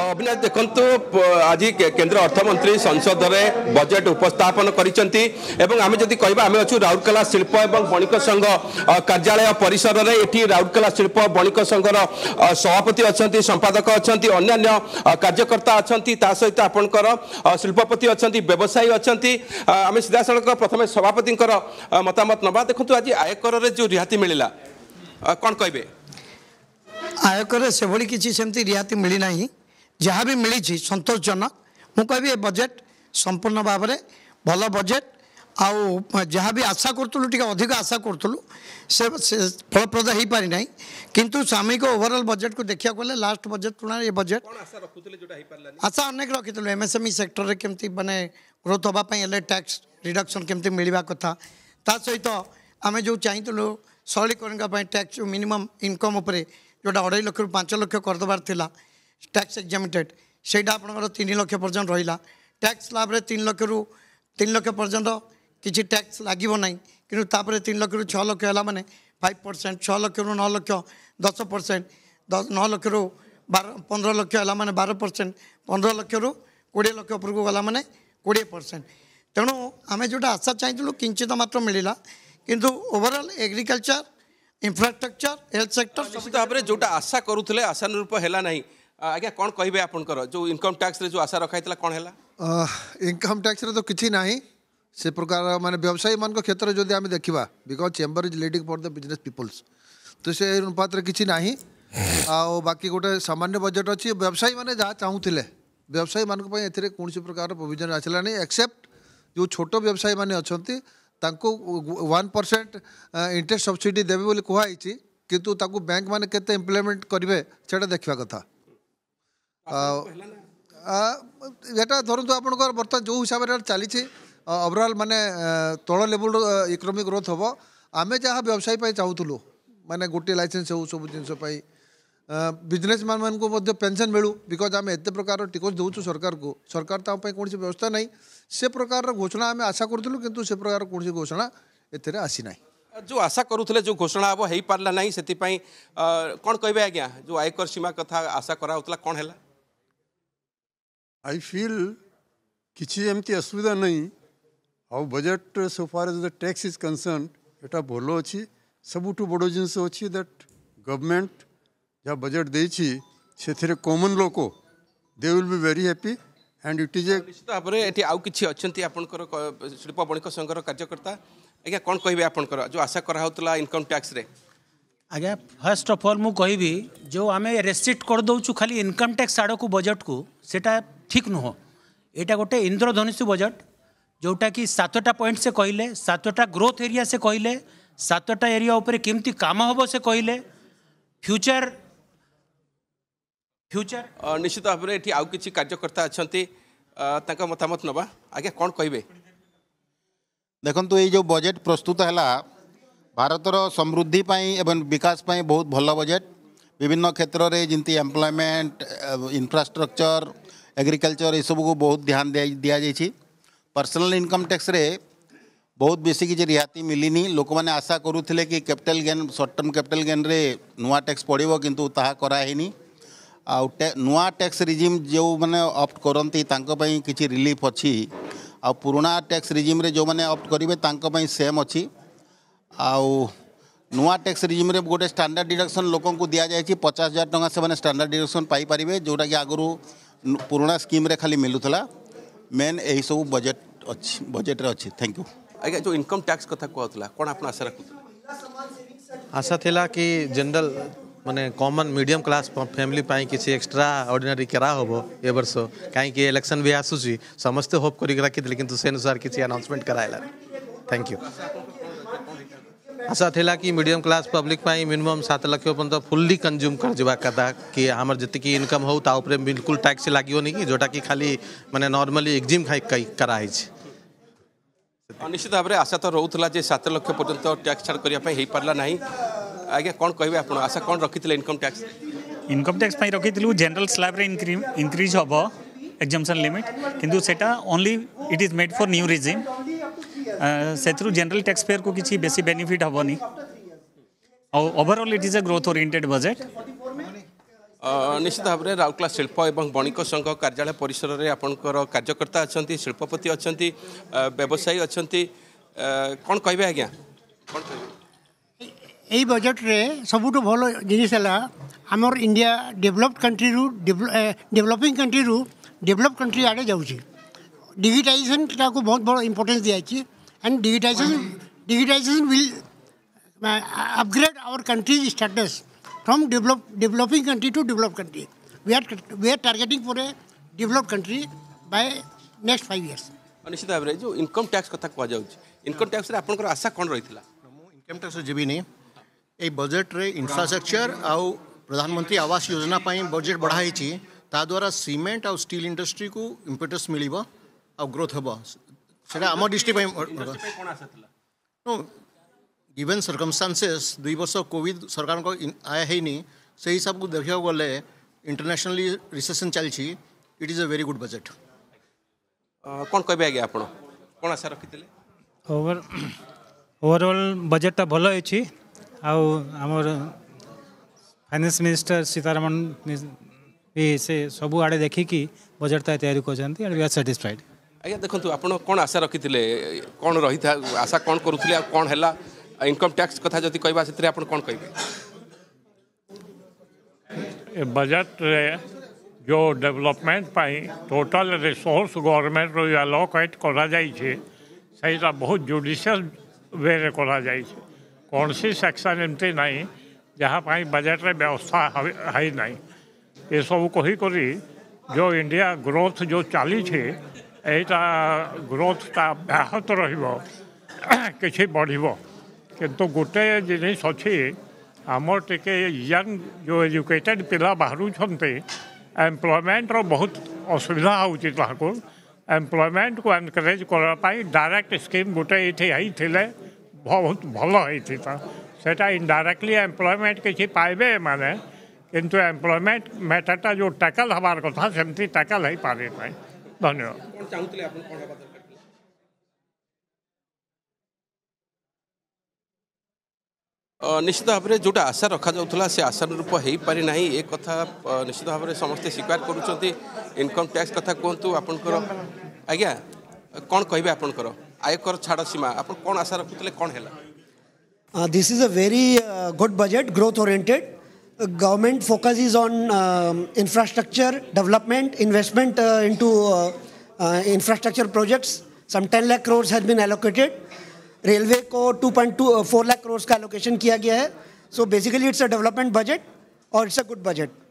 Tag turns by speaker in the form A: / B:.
A: ଅଭିନାଶ ଦେଖନ୍ତୁ ଆଜି କେନ୍ଦ୍ର ଅର୍ଥମନ୍ତ୍ରୀ ସଂସଦରେ ବଜେଟ୍ ଉପସ୍ଥାପନ କରିଛନ୍ତି ଏବଂ ଆମେ ଯଦି କହିବା ଆମେ ଅଛୁ ରାଉରକେଲା ଶିଳ୍ପ ଏବଂ ବଣିକ ସଂଘ କାର୍ଯ୍ୟାଳୟ ପରିସରରେ ଏଠି ରାଉରକେଲା ଶିଳ୍ପ ବଣିକ ସଂଘର ସଭାପତି ଅଛନ୍ତି ସମ୍ପାଦକ ଅଛନ୍ତି ଅନ୍ୟାନ୍ୟ କାର୍ଯ୍ୟକର୍ତ୍ତା ଅଛନ୍ତି ତା ସହିତ ଆପଣଙ୍କର ଶିଳ୍ପପତି ଅଛନ୍ତି ବ୍ୟବସାୟୀ ଅଛନ୍ତି ଆମେ ସିଧାସଳଖ ପ୍ରଥମେ ସଭାପତିଙ୍କର ମତାମତ ନେବା ଦେଖନ୍ତୁ ଆଜି ଆୟକରରେ ଯେଉଁ ରିହାତି ମିଳିଲା କ'ଣ କହିବେ
B: ଆୟକରେ ସେଭଳି କିଛି ସେମିତି ରିହାତି ମିଳିନାହିଁ ଯାହା ବି ମିଳିଛି ସନ୍ତୋଷଜନକ ମୁଁ କହିବି ଏ ବଜେଟ୍ ସମ୍ପୂର୍ଣ୍ଣ ଭାବରେ ଭଲ ବଜେଟ୍ ଆଉ ଯାହା ବି ଆଶା କରୁଥିଲୁ ଟିକେ ଅଧିକ ଆଶା କରୁଥିଲୁ ସେ ଫଳପ୍ରଦ ହେଇପାରିନାହିଁ କିନ୍ତୁ ସାମୟିକ ଓଭରଅଲ୍ ବଜେଟ୍କୁ ଦେଖିବାକୁ ଗଲେ ଲାଷ୍ଟ ବଜେଟ୍ ତୁଳନାରେ ଏ ବଜେଟ୍ ଆଶା ଅନେକ ରଖିଥିଲୁ ଏମ୍ଏସ୍ଏମ୍ଇ ସେକ୍ଟରରେ କେମିତି ମାନେ ଗ୍ରୋଥ୍ ହେବା ପାଇଁ ହେଲେ ଟ୍ୟାକ୍ସ ରିଡକ୍ସନ୍ କେମିତି ମିଳିବା କଥା ତା ସହିତ ଆମେ ଯେଉଁ ଚାହିଁଥିଲୁ ସରଳୀକରଣଙ୍କ ପାଇଁ ଟ୍ୟାକ୍ସ ମିନିମମ୍ ଇନକମ୍ ଉପରେ ଯେଉଁଟା ଅଢ଼େଇ ଲକ୍ଷରୁ ପାଞ୍ଚ ଲକ୍ଷ କରିଦେବାର ଥିଲା ଟ୍ୟାକ୍ସ ଏକ୍ଜାମିଟେଡ଼ ସେଇଟା ଆପଣଙ୍କର ତିନି ଲକ୍ଷ ପର୍ଯ୍ୟନ୍ତ ରହିଲା ଟ୍ୟାକ୍ସ ସ୍ଲାବରେ ତିନି ଲକ୍ଷରୁ ତିନି ଲକ୍ଷ ପର୍ଯ୍ୟନ୍ତ କିଛି ଟ୍ୟାକ୍ସ ଲାଗିବ ନାହିଁ କିନ୍ତୁ ତାପରେ ତିନି ଲକ୍ଷରୁ ଛଅ ଲକ୍ଷ ହେଲା ମାନେ ଫାଇଭ୍ ପରସେଣ୍ଟ ଛଅ ଲକ୍ଷରୁ ନଅ ଲକ୍ଷ ଦଶ ପରସେଣ୍ଟ ନଅ ଲକ୍ଷରୁ ବାର ପନ୍ଦର ଲକ୍ଷ ହେଲା ମାନେ ବାର ପରସେଣ୍ଟ ପନ୍ଦର ଲକ୍ଷରୁ କୋଡ଼ିଏ ଲକ୍ଷ ଉପରକୁ ଗଲା ମାନେ କୋଡ଼ିଏ ପରସେଣ୍ଟ ତେଣୁ ଆମେ ଯେଉଁଟା ଆଶା ଚାହିଁଥିଲୁ କିଞ୍ଚିତ ମାତ୍ର ମିଳିଲା କିନ୍ତୁ overall agriculture infrastructure health sector निश्चित भाव में जो आशा करुले आशानुरूप
A: है आज्ञा कौन कहे आप जो इनकम टैक्स जो आशा रखा था कौन है
B: इनकम टैक्स तो किसी ना से प्रकार मानते व्यवसायी मान क्षेत्र में जब आम देखा because chamber is leading for the business peoples तो से अनुपात किसी ना आउ बाकी गोटे सामान्य बजेट अच्छी व्यवसायी मैंने जहाँ चाहूँगे व्यवसायी मानी एन प्रकार प्रोजन आसलानी एक्सेप्ट जो छोट व्यवसायी मैंने अच्छा ତାଙ୍କୁ ୱାନ୍ ପରସେଣ୍ଟ ଇଣ୍ଟରେଷ୍ଟ ସବସିଡ଼ି ଦେବେ ବୋଲି କୁହାହେଇଛି କିନ୍ତୁ ତାକୁ ବ୍ୟାଙ୍କ ମାନେ କେତେ ଇମ୍ପ୍ଲିମେଣ୍ଟ କରିବେ ସେଇଟା ଦେଖିବା କଥା ଏଇଟା ଧରନ୍ତୁ ଆପଣଙ୍କର ବର୍ତ୍ତମାନ ଯେଉଁ ହିସାବରେ ଚାଲିଛି ଓଭରଅଲ୍ ମାନେ ତଳ ଲେବୁଲ୍ର ଇକୋନୋମିକ୍ ଗ୍ରୋଥ୍ ହେବ ଆମେ ଯାହା ବ୍ୟବସାୟୀ ପାଇଁ ଚାହୁଁଥିଲୁ ମାନେ ଗୋଟିଏ ଲାଇସେନ୍ସ ହେଉ ସବୁ ଜିନିଷ ପାଇଁ बिजनेस मैन मान को पेनसन मिलू बिकज आम एत प्रकार टिकस दे सरकार को सरकार तो कौन व्यवस्था ना से प्रकार घोषणा आम आशा करूँ कि प्रकार कौन घोषणा एथेर आसी ना
A: जो आशा करूँ जो घोषणा हम हो पारा ना से कौन कह आज्ञा जो आयकर सीमा कथा आशा कराला कौन है
C: आई फिल किसी एमती असुविधा नहीं आउ budget so far as the tax is concern यहाँ भल अच्छी सबुठ बड़ जिनस अच्छी दैट गवर्नमेंट ଯାହା ବଜେଟ୍ ଦେଇଛି ସେଥିରେ କମନ୍ ଲୋକ they will be very happy and it is a ନିଶ୍ଚିତ ଭାବରେ ଏଠି ଆଉ କିଛି
A: ଅଛନ୍ତି ଆପଣଙ୍କର ଶିଳ୍ପ ବଣିକ ସଂଘର କାର୍ଯ୍ୟକର୍ତ୍ତା ଆଜ୍ଞା କ'ଣ କହିବେ ଆପଣଙ୍କର ଯେଉଁ ଆଶା କରାହେଉଥିଲା ଇନକମ୍ ଟ୍ୟାକ୍ସରେ
C: ଆଜ୍ଞା ଫାର୍ଷ୍ଟ ଅଫ୍ ଅଲ୍ ମୁଁ କହିବି ଯେଉଁ ଆମେ ରେସିପ୍ଟ କରିଦେଉଛୁ ଖାଲି ଇନକମ୍ ଟ୍ୟାକ୍ସ ଆଡ଼କୁ ବଜେଟ୍କୁ ସେଇଟା ଠିକ୍ ନୁହଁ ଏଇଟା ଗୋଟେ ଇନ୍ଦ୍ରଧନୁଷୁ ବଜେଟ୍ ଯେଉଁଟାକି ସାତଟା ପଏଣ୍ଟ ସେ କହିଲେ ସାତଟା ଗ୍ରୋଥ୍ ଏରିଆ ସେ କହିଲେ ସାତଟା ଏରିଆ ଉପରେ କେମିତି କାମ ହେବ ସେ କହିଲେ ଫ୍ୟୁଚର୍
A: फ्यूचर निश्चित भाव में ये आउ कि कार्यकर्ता अच्छा मतामत नवा आज्ञा कौन कह देखु ये बजेट प्रस्तुत है भारत समृद्धिपी एवं विकास बहुत भल बजेट विभिन्न क्षेत्र में जमी एम्प्लयमेंट इनफ्रास्ट्रक्चर एग्रिकलचर यह सब बहुत ध्यान दि जाइए पर्सनल इनकम टैक्स रे बहुत बेस किसी रिहाती मिलनी लोक मैंने आशा करूँ कि capital gain short term capital gain नुआ टैक्स पड़ो कितु ताइनी नुआ टैक्स रिजिम जो मैंने अप्ट करती कि रिलीफ अच्छी आ टैक्स रिजिम जो मैंने अप्ट करें सेम अच्छी आ टैक्स रिजिम्रे रे गोटे स्टांडार्ड डिडक्शन लोक दि जाए पचास हजार टाँग से स्टांडार्ड डिडक्शन पाई जोटा कि आगु पुराणा स्कीम्रे खाली मिलूला मेन यही सब बजेट अच्छी बजेट्रे अच्छी थैंक यू अग्जा जो इनकम टैक्स कथा कहला कौन आप आशा रख आशा थी कि जेनराल मानने कमन मीडियम क्लास फैमिली पाई किसी एक्स्ट्रा अर्डनारी करा हबो ए वर्ष कहीं इलेक्शन भी आसूसी समस्ते होप कर रखी थे कि अनुसार किसी अनाउन्समेंट कराला थैंक यू आशा था कि मीडियम क्लास पब्लिक मिनिमम सात लक्ष पर्यटन फुल्ली कंज्यूम कर कथा कि आम जी इनकम हो ताऊपर बिल्कुल टैक्स लगे नहीं कि जोटा कि खाली मानने नर्माली एक्जिम खाई कराई निश्चित भाव में आशा तो रोला जत लक्ष पर्यटन टैक्स छाड़ करने पारा ना ଆଜ୍ଞା କ'ଣ କହିବେ ଆପଣ ଆଶା କ'ଣ ରଖିଥିଲେ ଇନକମ୍ ଟ୍ୟାକ୍ସ
C: ଇନକମ୍ ଟ୍ୟାକ୍ସ ପାଇଁ ରଖିଥିଲୁ ଜେନେରାଲ୍ ସ୍ଲାବ୍ରେ ଇନକ୍ରିଜ୍ ହେବ ଏକ୍ଜାମସନ୍ ଲିମିଟ୍ କିନ୍ତୁ ସେଇଟା only it is made for new regime ସେଥିରୁ ଜେନେରାଲ୍ ଟ୍ୟାକ୍ସ ପେୟର୍କୁ କିଛି ବେଶୀ ବେନିଫିଟ୍ ହେବନି ଆଉ overall it is a growth oriented budget
A: ନିଶ୍ଚିତ ଭାବରେ ରାଉରକେଲା ଶିଳ୍ପ ଏବଂ ବଣିକ ସଂଘ କାର୍ଯ୍ୟାଳୟ ପରିସରରେ ଆପଣଙ୍କର କାର୍ଯ୍ୟକର୍ତ୍ତା ଅଛନ୍ତି ଶିଳ୍ପପତି ଅଛନ୍ତି ବ୍ୟବସାୟୀ ଅଛନ୍ତି କ'ଣ କହିବେ ଆଜ୍ଞା କ'ଣ କହିବେ
B: এই ବଜେଟ୍ରେ ସବୁଠୁ ଭଲ ଜିନିଷ ହେଲା ଆମର ଇଣ୍ଡିଆ ଡେଭଲପ୍ କଣ୍ଟ୍ରିରୁ ଡେଭଲପିଂ କଣ୍ଟ୍ରିରୁ ଡେଭଲପ୍ କଣ୍ଟ୍ରି ଆଡ଼େ ଯାଉଛି ଡିଜିଟାଇଜେସନ୍ଟାକୁ ବହୁତ ବଡ଼ ଇମ୍ପୋର୍ଟାନ୍ସ ଦିଆଯାଇଛି and digitization digitization will upgrade our country's status from develop, developing country to developed country. We are, we are targeting for a developed country by next five years.
A: निश्चित भाव जो income tax कथा कहु income tax आपंकर आशा कौन रही है
B: मुझ इनकम टैक्स जी नहीं ये बजेट रे इंफ्रास्ट्रक्चर आ प्रधानमंत्री आवास योजना पाई बजेट बढ़ाई ताद्वारा सीमेंट आ स्टील इंडस्ट्री को इंपेटस मिल ग्रोथ हम सेटा आम डिस्ट्रिक्ट गिवेन सरकमस्टासे दुई वर्ष कोविड सरकार को आय है से हिसाब को देखा गले इंटरनेशनली रिसेसन चलती it is a very good budget कौन कह
A: आज आप आशा रखी
C: ओवर ओवरऑल बजेटा भल होती आमर फाइनेंस मिनिस्टर सीतारमण भी से सब आड़े देखिक बजेटा तैयारी करफाइड आज देखो
A: आप आशा रखी थे कौन रही था आशा कौन कर इनकम टैक्स कथा जो कह से कौन कह
C: बजट रे जो डेवलपमेंट पाई टोटल रिसोर्स गवर्नमेंट रो एलोकेट करा जाई छे सही बहुत जुडिशियल वे रे करा जाई छे कौन सी सेक्शन एमती ना जहाँप बजेट व्यवस्था है ना ये सब कहीकि जो इंडिया ग्रोथ जो चली ग्रोथ ता व्याहत रही बढ़ु गोटे जिन अच्छी आम टे यंग जो एजुकेटेड पिला बाहर एमप्लयमेंट रुत असुविधा होम्प्लयमेंट को एनकरेज करने डायरेक्ट स्कीम गोटे ये आई ବହୁତ ଭଲ ହେଇଥିତା ସେଇଟା ଇନଡାଇରେକ୍ଟଲି ଏମ୍ପ୍ଲୟମେଣ୍ଟ କିଛି ପାଇବେ ଏମାନେ କିନ୍ତୁ ଏମ୍ପ୍ଲୟମେଣ୍ଟ ମ୍ୟାଟରଟା ଯେଉଁ ଟ୍ୟାକଲ୍ ହେବାର କଥା ସେମିତି ଟ୍ୟାକଲ୍ ହେଇପାରେ ନାହିଁ
A: ଧନ୍ୟବାଦ ନିଶ୍ଚିତ ଭାବରେ ଯେଉଁଟା ଆଶା ରଖାଯାଉଥିଲା ସେ ଆଶାନୁରୂପ ହୋଇପାରି ନାହିଁ ଏ କଥା ନିଶ୍ଚିତ ଭାବରେ ସମସ୍ତେ ସ୍ୱୀକାର କରୁଛନ୍ତି ଇନକମ୍ ଟ୍ୟାକ୍ସ କଥା କୁହନ୍ତୁ ଆପଣଙ୍କର ଆଜ୍ଞା କ'ଣ କହିବେ ଆପଣଙ୍କର आयकर छाड़ सीमा आप कौन आशा रखुले कौन है
B: this is a very good budget growth oriented government focus is on infrastructure development investment into infrastructure projects some ten lakh crore has been allocated railway को two point two four lakh crore का एलोकेशन किया गया है so basically it's a development budget और it's a good budget